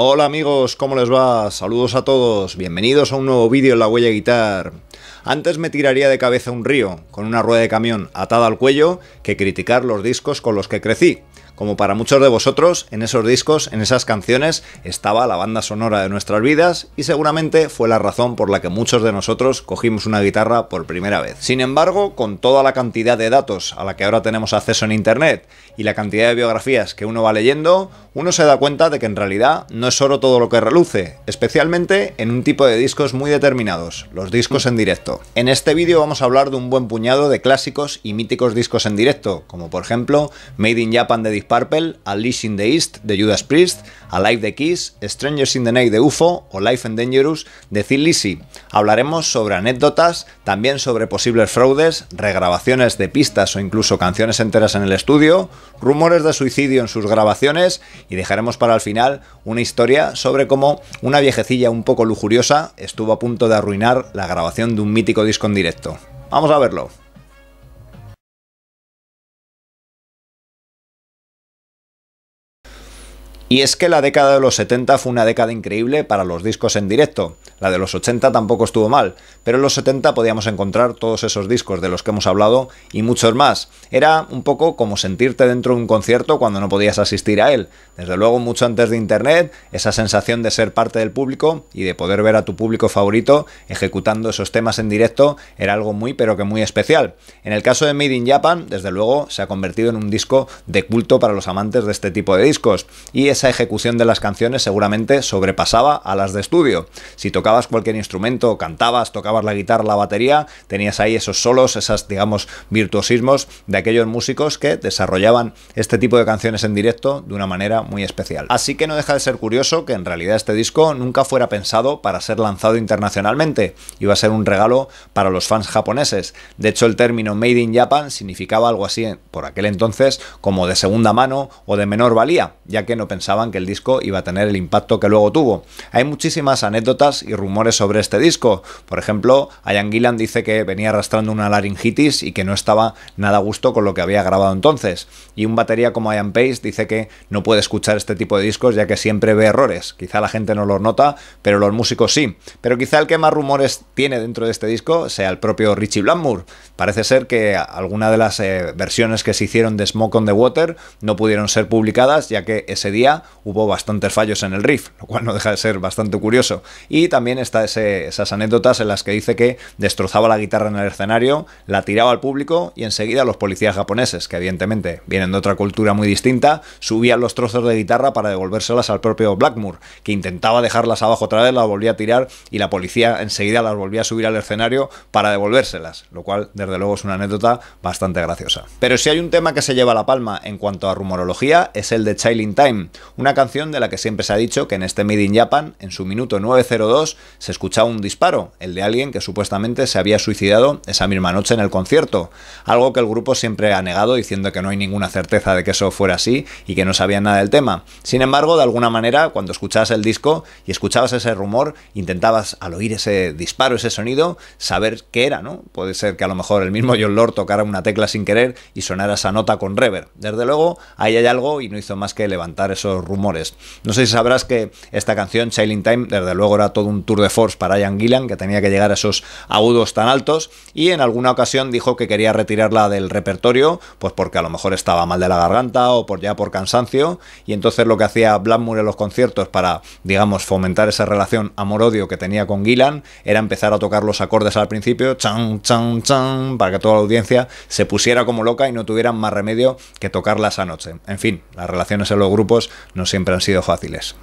Hola amigos, ¿cómo les va? Saludos a todos, bienvenidos a un nuevo vídeo en la huella guitar. Antes me tiraría de cabeza un río, con una rueda de camión atada al cuello, que criticar los discos con los que crecí. Como para muchos de vosotros, en esos discos, en esas canciones, estaba la banda sonora de nuestras vidas y seguramente fue la razón por la que muchos de nosotros cogimos una guitarra por primera vez. Sin embargo, con toda la cantidad de datos a la que ahora tenemos acceso en Internet y la cantidad de biografías que uno va leyendo, uno se da cuenta de que en realidad no es oro todo lo que reluce, especialmente en un tipo de discos muy determinados, los discos en directo. En este vídeo vamos a hablar de un buen puñado de clásicos y míticos discos en directo, como por ejemplo Made in Japan de Purple, a Leash in the East de Judas Priest, a Life the Kiss, Strangers in the Night de UFO o Life and Dangerous de Thin Lizzy. Hablaremos sobre anécdotas, también sobre posibles fraudes, regrabaciones de pistas o incluso canciones enteras en el estudio, rumores de suicidio en sus grabaciones y dejaremos para el final una historia sobre cómo una viejecilla un poco lujuriosa estuvo a punto de arruinar la grabación de un mítico disco en directo. Vamos a verlo. Y es que la década de los 70 fue una década increíble para los discos en directo. La de los 80 tampoco estuvo mal, pero en los 70 podíamos encontrar todos esos discos de los que hemos hablado y muchos más. Era un poco como sentirte dentro de un concierto cuando no podías asistir a él. Desde luego mucho antes de Internet, esa sensación de ser parte del público y de poder ver a tu público favorito ejecutando esos temas en directo era algo muy pero que muy especial. En el caso de Made in Japan, desde luego se ha convertido en un disco de culto para los amantes de este tipo de discos. Y esa ejecución de las canciones seguramente sobrepasaba a las de estudio. Si tocabas cualquier instrumento, cantabas, tocabas la guitarra, la batería, tenías ahí esos solos, esas, digamos, virtuosismos de aquellos músicos que desarrollaban este tipo de canciones en directo de una manera muy especial. Así que no deja de ser curioso que en realidad este disco nunca fuera pensado para ser lanzado internacionalmente, iba a ser un regalo para los fans japoneses. De hecho, el término Made in Japan significaba algo así por aquel entonces como de segunda mano o de menor valía, ya que no pensaba que el disco iba a tener el impacto que luego tuvo. Hay muchísimas anécdotas y rumores sobre este disco. Por ejemplo, Ian Gillan dice que venía arrastrando una laringitis y que no estaba nada a gusto con lo que había grabado entonces. Y un batería como Ian Pace dice que no puede escuchar este tipo de discos ya que siempre ve errores. Quizá la gente no los nota, pero los músicos sí. Pero quizá el que más rumores tiene dentro de este disco sea el propio Richie Blackmore. Parece ser que alguna de las eh, versiones que se hicieron de Smoke on the Water no pudieron ser publicadas ya que ese día hubo bastantes fallos en el riff lo cual no deja de ser bastante curioso. Y también está esas anécdotas en las que dice que destrozaba la guitarra en el escenario, la tiraba al público y enseguida los policías japoneses, que evidentemente vienen de otra cultura muy distinta, subían los trozos de guitarra para devolvérselas al propio Blackmore, que intentaba dejarlas abajo otra vez, las volvía a tirar y la policía enseguida las volvía a subir al escenario para devolvérselas, lo cual desde luego es una anécdota bastante graciosa. Pero si hay un tema que se lleva la palma en cuanto a rumorología es el de Child in Time, una canción de la que siempre se ha dicho que en este Made in Japan, en su minuto 902, se escuchaba un disparo, el de alguien que supuestamente se había suicidado esa misma noche en el concierto. Algo que el grupo siempre ha negado diciendo que no hay ninguna certeza de que eso fuera así y que no sabían nada del tema. Sin embargo, de alguna manera, cuando escuchabas el disco y escuchabas ese rumor, intentabas al oír ese disparo, ese sonido, saber qué era, ¿no? Puede ser que a lo mejor el mismo John Lord tocara una tecla sin querer y sonara esa nota con reverb. Desde luego, ahí hay algo y no hizo más que levantar esos rumores. No sé si sabrás que esta canción, Chilling Time, desde luego era todo un tour de force para Ian Gillan, que tenía que llegar a esos agudos tan altos, y en alguna ocasión dijo que quería retirarla del repertorio, pues porque a lo mejor estaba mal de la garganta o ya por cansancio, y entonces lo que hacía Blackmore en los conciertos para, digamos, fomentar esa relación amor-odio que tenía con Gillan era empezar a tocar los acordes al principio, chan, chan, chan, para que toda la audiencia se pusiera como loca y no tuvieran más remedio que tocarla esa noche. En fin, las relaciones en los grupos no siempre han sido fáciles.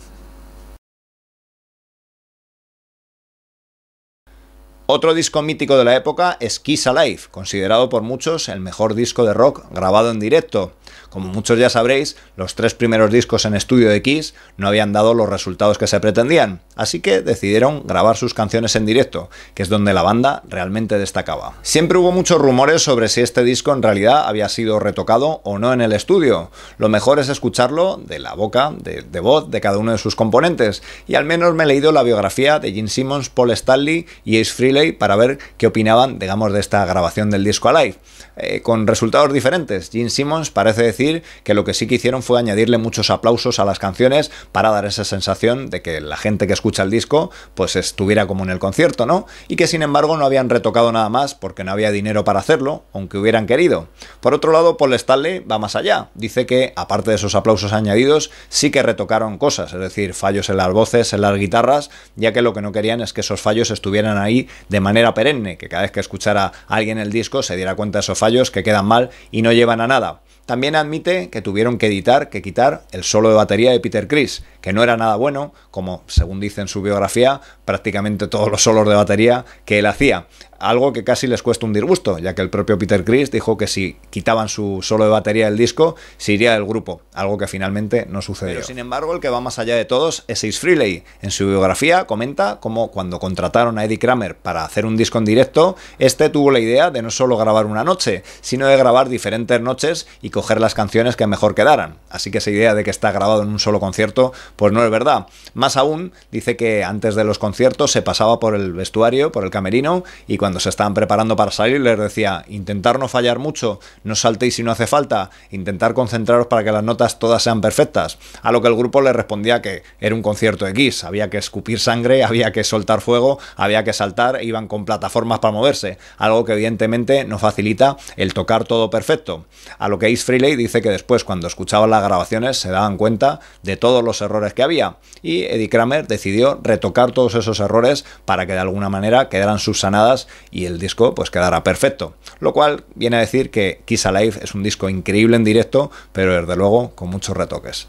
Otro disco mítico de la época es Kiss Alive, considerado por muchos el mejor disco de rock grabado en directo. Como muchos ya sabréis, los tres primeros discos en estudio de Kiss no habían dado los resultados que se pretendían, así que decidieron grabar sus canciones en directo, que es donde la banda realmente destacaba. Siempre hubo muchos rumores sobre si este disco en realidad había sido retocado o no en el estudio. Lo mejor es escucharlo de la boca, de, voz de cada uno de sus componentes, y al menos me he leído la biografía de Gene Simmons, Paul Stanley y Ace Frehley para ver qué opinaban, digamos, de esta grabación del disco Alive. Eh, con resultados diferentes. Gene Simmons parece decir que lo que sí que hicieron fue añadirle muchos aplausos a las canciones para dar esa sensación de que la gente que escucha el disco pues estuviera como en el concierto, ¿no? Y que sin embargo no habían retocado nada más porque no había dinero para hacerlo, aunque hubieran querido. Por otro lado, Paul Stanley va más allá. Dice que, aparte de esos aplausos añadidos, sí que retocaron cosas, es decir, fallos en las voces, en las guitarras, ya que lo que no querían es que esos fallos estuvieran ahí de manera perenne, que cada vez que escuchara alguien el disco se diera cuenta de esos fallos que quedan mal y no llevan a nada. También admite que tuvieron que editar, que quitar el solo de batería de Peter Chris, que no era nada bueno, como según dice en su biografía, prácticamente todos los solos de batería que él hacía algo que casi les cuesta un disgusto, ya que el propio Peter Chris dijo que si quitaban su solo de batería del disco, se iría del grupo, algo que finalmente no sucedió. Pero, sin embargo, el que va más allá de todos es Ace Freely. En su biografía comenta cómo cuando contrataron a Eddie Kramer para hacer un disco en directo, este tuvo la idea de no solo grabar una noche, sino de grabar diferentes noches y coger las canciones que mejor quedaran. Así que esa idea de que está grabado en un solo concierto, pues no es verdad. Más aún, dice que antes de los conciertos se pasaba por el vestuario, por el camerino, y cuando cuando se estaban preparando para salir les decía, intentar no fallar mucho, no saltéis si no hace falta, intentar concentraros para que las notas todas sean perfectas. A lo que el grupo le respondía que era un concierto X, había que escupir sangre, había que soltar fuego, había que saltar, e iban con plataformas para moverse, algo que evidentemente no facilita el tocar todo perfecto. A lo que Ace Frehley dice que después cuando escuchaban las grabaciones se daban cuenta de todos los errores que había y Eddie Kramer decidió retocar todos esos errores para que de alguna manera quedaran subsanadas y el disco pues quedará perfecto. Lo cual viene a decir que Kiss Alive es un disco increíble en directo, pero desde luego con muchos retoques.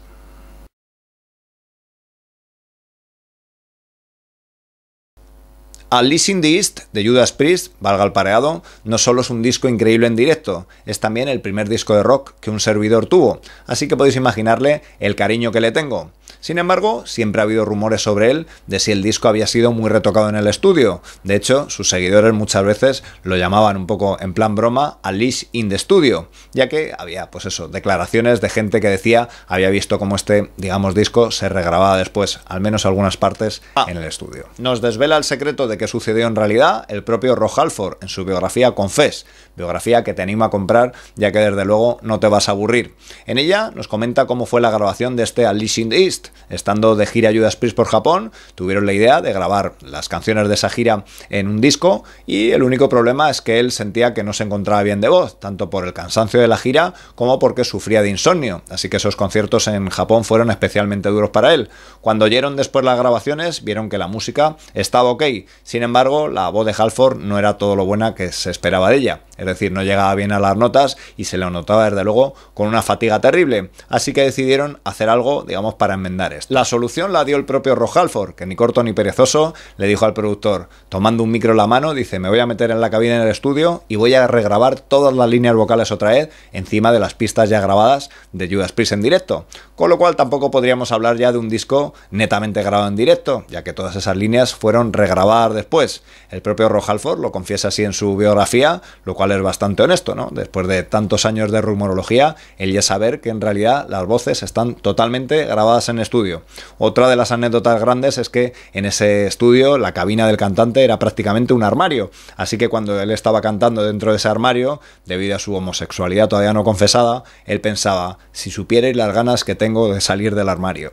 Al Leasing the East de Judas Priest, valga el pareado, no solo es un disco increíble en directo, es también el primer disco de rock que un servidor tuvo, así que podéis imaginarle el cariño que le tengo. Sin embargo, siempre ha habido rumores sobre él de si el disco había sido muy retocado en el estudio. De hecho, sus seguidores muchas veces lo llamaban un poco en plan broma Alice in the Studio, ya que había, pues eso, declaraciones de gente que decía había visto cómo este, digamos, disco se regrababa después, al menos algunas partes, ah. en el estudio. Nos desvela el secreto de qué sucedió en realidad el propio Rojalford en su biografía Confess, biografía que te anima a comprar, ya que desde luego no te vas a aburrir. En ella nos comenta cómo fue la grabación de este Alice in the East, Estando de gira Judas Priest por Japón, tuvieron la idea de grabar las canciones de esa gira en un disco y el único problema es que él sentía que no se encontraba bien de voz, tanto por el cansancio de la gira como porque sufría de insomnio, así que esos conciertos en Japón fueron especialmente duros para él. Cuando oyeron después las grabaciones, vieron que la música estaba ok, sin embargo, la voz de Halford no era todo lo buena que se esperaba de ella, es decir, no llegaba bien a las notas y se lo notaba desde luego con una fatiga terrible, así que decidieron hacer algo, digamos, para enmendar la solución la dio el propio Rojalford, que ni corto ni perezoso le dijo al productor, tomando un micro en la mano, dice, me voy a meter en la cabina en el estudio y voy a regrabar todas las líneas vocales otra vez encima de las pistas ya grabadas de Judas Priest en directo. Con lo cual tampoco podríamos hablar ya de un disco netamente grabado en directo, ya que todas esas líneas fueron regrabadas después. El propio Rojalford lo confiesa así en su biografía, lo cual es bastante honesto, ¿no? Después de tantos años de rumorología, el ya saber que en realidad las voces están totalmente grabadas en el estudio. Otra de las anécdotas grandes es que en ese estudio la cabina del cantante era prácticamente un armario, así que cuando él estaba cantando dentro de ese armario, debido a su homosexualidad todavía no confesada, él pensaba, si supierais las ganas que tengo de salir del armario.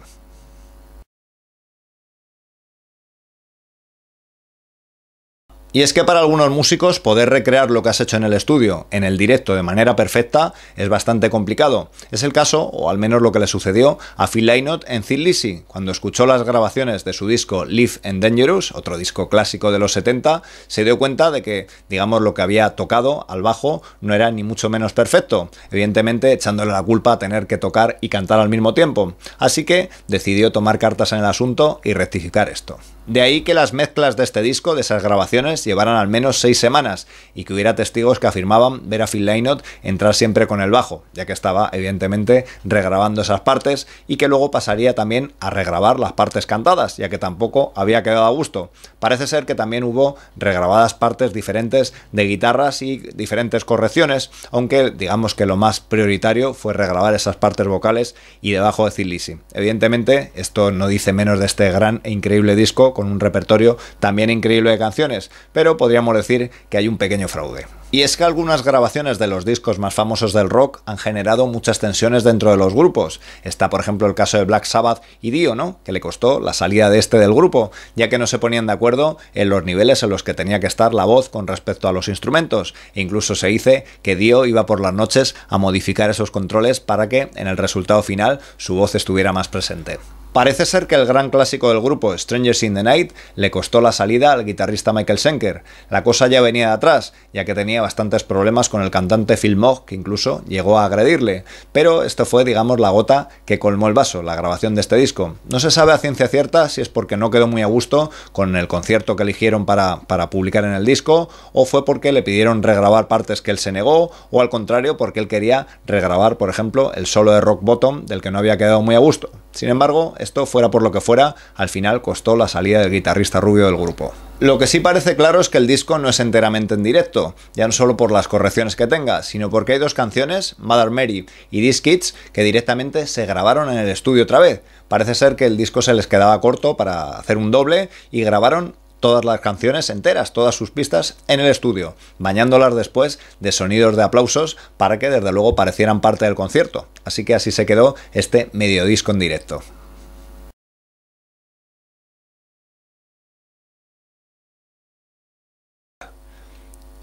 Y es que para algunos músicos poder recrear lo que has hecho en el estudio, en el directo, de manera perfecta, es bastante complicado. Es el caso, o al menos lo que le sucedió, a Phil Lynott en Thin Lizzy, cuando escuchó las grabaciones de su disco Live and Dangerous, otro disco clásico de los 70, se dio cuenta de que, digamos, lo que había tocado al bajo no era ni mucho menos perfecto, evidentemente echándole la culpa a tener que tocar y cantar al mismo tiempo. Así que decidió tomar cartas en el asunto y rectificar esto. De ahí que las mezclas de este disco, de esas grabaciones, llevaran al menos seis semanas y que hubiera testigos que afirmaban ver a Phil Lynott entrar siempre con el bajo, ya que estaba evidentemente regrabando esas partes y que luego pasaría también a regrabar las partes cantadas, ya que tampoco había quedado a gusto. Parece ser que también hubo regrabadas partes diferentes de guitarras y diferentes correcciones, aunque digamos que lo más prioritario fue regrabar esas partes vocales y debajo de Thin Evidentemente, esto no dice menos de este gran e increíble disco con un repertorio también increíble de canciones, pero podríamos decir que hay un pequeño fraude. Y es que algunas grabaciones de los discos más famosos del rock han generado muchas tensiones dentro de los grupos. Está por ejemplo el caso de Black Sabbath y Dio, ¿no? Que le costó la salida de este del grupo, ya que no se ponían de acuerdo en los niveles en los que tenía que estar la voz con respecto a los instrumentos. E incluso se dice que Dio iba por las noches a modificar esos controles para que en el resultado final su voz estuviera más presente. Parece ser que el gran clásico del grupo, Strangers in the Night, le costó la salida al guitarrista Michael Schenker. La cosa ya venía de atrás, ya que tenía bastantes problemas con el cantante Phil Mogg, que incluso llegó a agredirle. Pero esto fue, digamos, la gota que colmó el vaso, la grabación de este disco. No se sabe a ciencia cierta si es porque no quedó muy a gusto con el concierto que eligieron para publicar en el disco, o fue porque le pidieron regrabar partes que él se negó, o al contrario, porque él quería regrabar, por ejemplo, el solo de Rock Bottom, del que no había quedado muy a gusto. Sin embargo, esto fuera por lo que fuera, al final costó la salida del guitarrista rubio del grupo. Lo que sí parece claro es que el disco no es enteramente en directo, ya no solo por las correcciones que tenga, sino porque hay dos canciones, Mother Mary y These Kids, que directamente se grabaron en el estudio otra vez. Parece ser que el disco se les quedaba corto para hacer un doble y grabaron todas las canciones enteras, todas sus pistas en el estudio, bañándolas después de sonidos de aplausos para que desde luego parecieran parte del concierto. Así que así se quedó este medio disco en directo.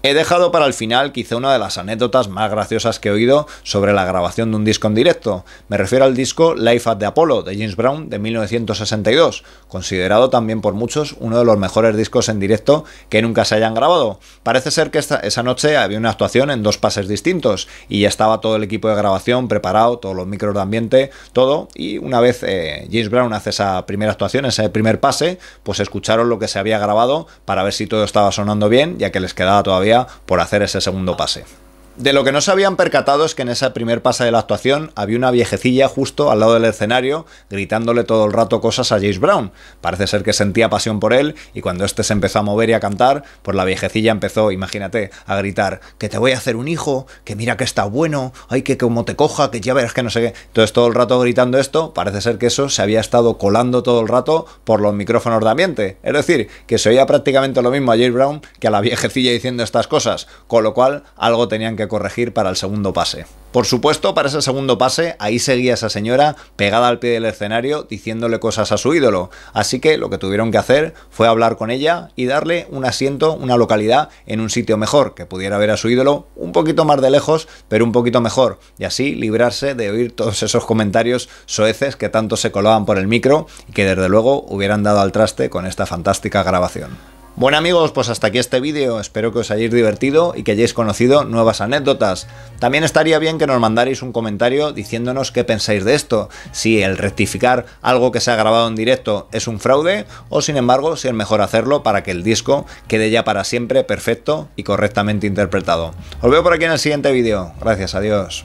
He dejado para el final quizá una de las anécdotas más graciosas que he oído sobre la grabación de un disco en directo. Me refiero al disco Life at the Apollo de James Brown de 1962, considerado también por muchos uno de los mejores discos en directo que nunca se hayan grabado. Parece ser que esa noche había una actuación en dos pases distintos y ya estaba todo el equipo de grabación preparado, todos los micros de ambiente, todo. Y una vez eh, James Brown hace esa primera actuación, ese primer pase, pues escucharon lo que se había grabado para ver si todo estaba sonando bien, ya que les quedaba todavía por hacer ese segundo pase. De lo que no se habían percatado es que en esa primer pasa de la actuación había una viejecilla justo al lado del escenario gritándole todo el rato cosas a James Brown. Parece ser que sentía pasión por él y cuando este se empezó a mover y a cantar, pues la viejecilla empezó, imagínate, a gritar que te voy a hacer un hijo, que mira que está bueno, ay que como te coja, que ya verás que no sé qué. Entonces todo el rato gritando esto, parece ser que eso se había estado colando todo el rato por los micrófonos de ambiente. Es decir, que se oía prácticamente lo mismo a James Brown que a la viejecilla diciendo estas cosas, con lo cual algo tenían que corregir para el segundo pase. Por supuesto, para ese segundo pase, ahí seguía esa señora pegada al pie del escenario diciéndole cosas a su ídolo. Así que lo que tuvieron que hacer fue hablar con ella y darle un asiento, una localidad en un sitio mejor, que pudiera ver a su ídolo un poquito más de lejos, pero un poquito mejor. Y así librarse de oír todos esos comentarios soeces que tanto se colaban por el micro y que desde luego hubieran dado al traste con esta fantástica grabación. Bueno amigos, pues hasta aquí este vídeo, espero que os hayáis divertido y que hayáis conocido nuevas anécdotas. También estaría bien que nos mandarais un comentario diciéndonos qué pensáis de esto, si el rectificar algo que se ha grabado en directo es un fraude o sin embargo si es mejor hacerlo para que el disco quede ya para siempre perfecto y correctamente interpretado. Os veo por aquí en el siguiente vídeo, gracias, adiós.